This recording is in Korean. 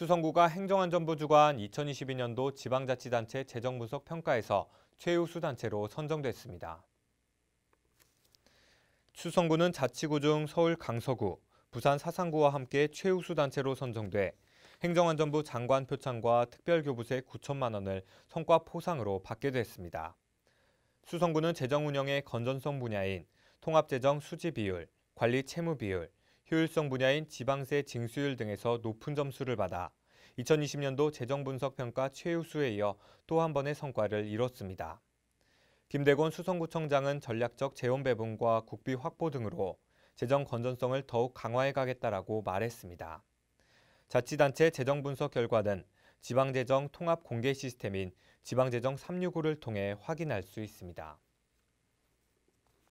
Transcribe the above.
수성구가 행정안전부 주관 2022년도 지방자치단체 재정분석 평가에서 최우수 단체로 선정됐습니다. 수성구는 자치구 중 서울 강서구, 부산 사상구와 함께 최우수 단체로 선정돼 행정안전부 장관 표창과 특별교부세 9천만 원을 성과 포상으로 받게 됐습니다. 수성구는 재정 운영의 건전성 분야인 통합재정 수지 비율, 관리 채무 비율, 효율성 분야인 지방세 징수율 등에서 높은 점수를 받아 2020년도 재정분석평가 최우수에 이어 또 한 번의 성과를 이뤘습니다. 김대곤 수성구청장은 전략적 재원 배분과 국비 확보 등으로 재정 건전성을 더욱 강화해 가겠다라고 말했습니다. 자치단체 재정 분석 결과는 지방재정 통합 공개 시스템인 지방재정 365를 통해 확인할 수 있습니다.